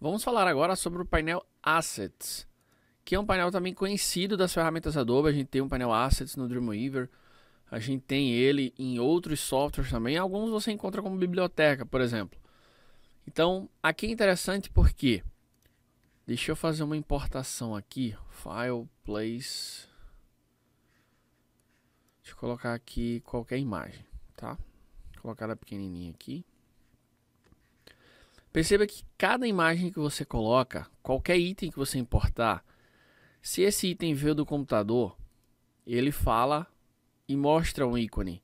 Vamos falar agora sobre o painel Assets, que é um painel também conhecido das ferramentas Adobe. A gente tem um painel Assets no Dreamweaver, a gente tem ele em outros softwares também. Alguns você encontra como biblioteca, por exemplo. Então, aqui é interessante porque deixa eu fazer uma importação aqui, file place. Deixa eu colocar aqui qualquer imagem, tá? Vou colocar ela pequenininha aqui. Perceba que cada imagem que você coloca, qualquer item que você importar, se esse item veio do computador, ele fala e mostra um ícone.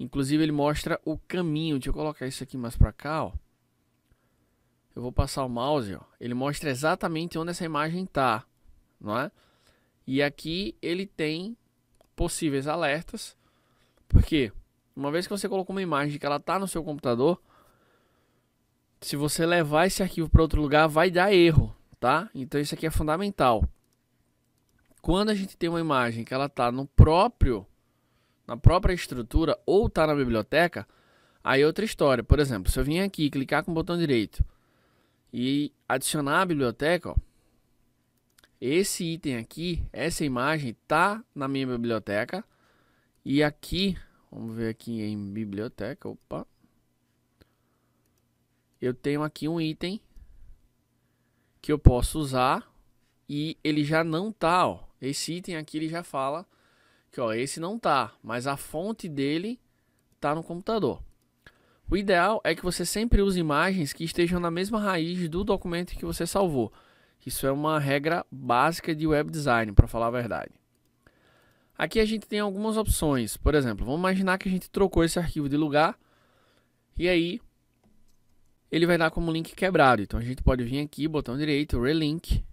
Inclusive ele mostra o caminho. Deixa eu colocar isso aqui mais para cá, ó. Eu vou passar o mouse, ó. Ele mostra exatamente onde essa imagem está, não é? E aqui ele tem possíveis alertas. Porque uma vez que você colocou uma imagem que ela está no seu computador, se você levar esse arquivo para outro lugar, vai dar erro, tá? Então isso aqui é fundamental. Quando a gente tem uma imagem que ela está no próprio, na própria estrutura ou está na biblioteca, aí é outra história. Por exemplo, se eu vim aqui e clicar com o botão direito e adicionar a biblioteca, ó, esse item aqui, essa imagem está na minha biblioteca e aqui, vamos ver aqui em biblioteca, opa, eu tenho aqui um item que eu posso usar e ele já não tá, ó. Esse item aqui ele já fala que, ó, esse não tá, mas a fonte dele tá no computador. O ideal é que você sempre use imagens que estejam na mesma raiz do documento que você salvou. Isso é uma regra básica de web design, para falar a verdade. Aqui a gente tem algumas opções. Por exemplo, vamos imaginar que a gente trocou esse arquivo de lugar e aí ele vai dar como link quebrado. Então a gente pode vir aqui, botão direito, relink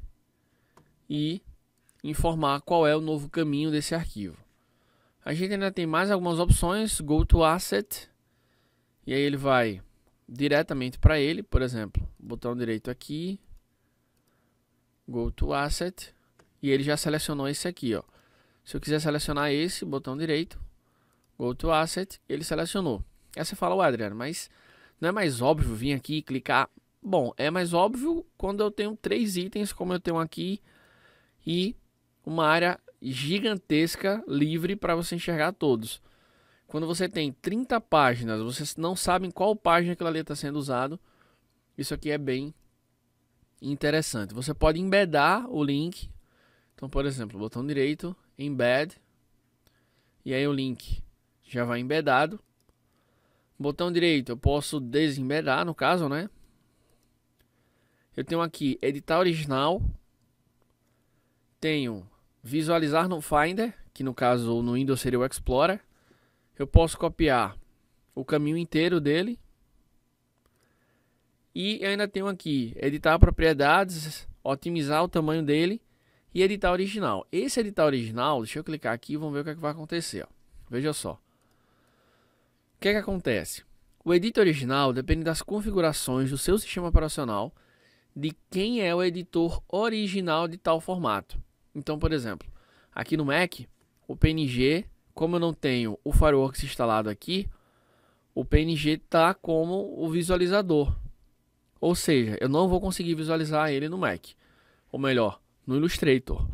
e informar qual é o novo caminho desse arquivo. A gente ainda tem mais algumas opções, go to asset e aí ele vai diretamente para ele, por exemplo, botão direito aqui, go to asset e ele já selecionou esse aqui, ó. Se eu quiser selecionar esse, botão direito, go to asset, ele selecionou. Essa é fala, o Adriano, mas não é mais óbvio vir aqui e clicar? Bom, é mais óbvio quando eu tenho três itens, como eu tenho aqui, e uma área gigantesca livre para você enxergar todos. Quando você tem 30 páginas, você não sabe em qual página aquilo ali está sendo usado. Isso aqui é bem interessante. Você pode embedar o link. Então, por exemplo, botão direito, embed, e aí o link já vai embedado. Botão direito, eu posso desembedar, no caso, né? Eu tenho aqui editar original. Tenho visualizar no Finder, que no caso no Windows seria o Explorer. Eu posso copiar o caminho inteiro dele. E ainda tenho aqui editar propriedades, otimizar o tamanho dele e editar original. Esse editar original, deixa eu clicar aqui e vamos ver o que, é que vai acontecer. Ó. Veja só. O que, é que acontece? O editor original depende das configurações do seu sistema operacional, de quem é o editor original de tal formato. Então, por exemplo, aqui no Mac, o PNG, como eu não tenho o Fireworks instalado aqui, o PNG está como o visualizador. Ou seja, eu não vou conseguir visualizar ele no Mac. Ou melhor, no Illustrator.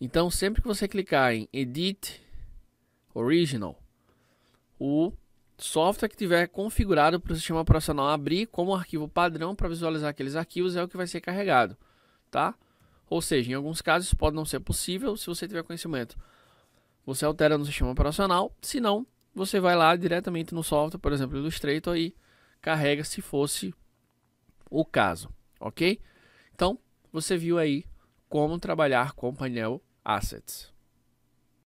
Então, sempre que você clicar em Edit Original, o software que tiver configurado para o sistema operacional abrir como arquivo padrão para visualizar aqueles arquivos é o que vai ser carregado, tá? Ou seja, em alguns casos pode não ser possível se você tiver conhecimento. Você altera no sistema operacional, se não, você vai lá diretamente no software, por exemplo, Illustrator e carrega se fosse o caso, ok? Então, você viu aí como trabalhar com painel Assets.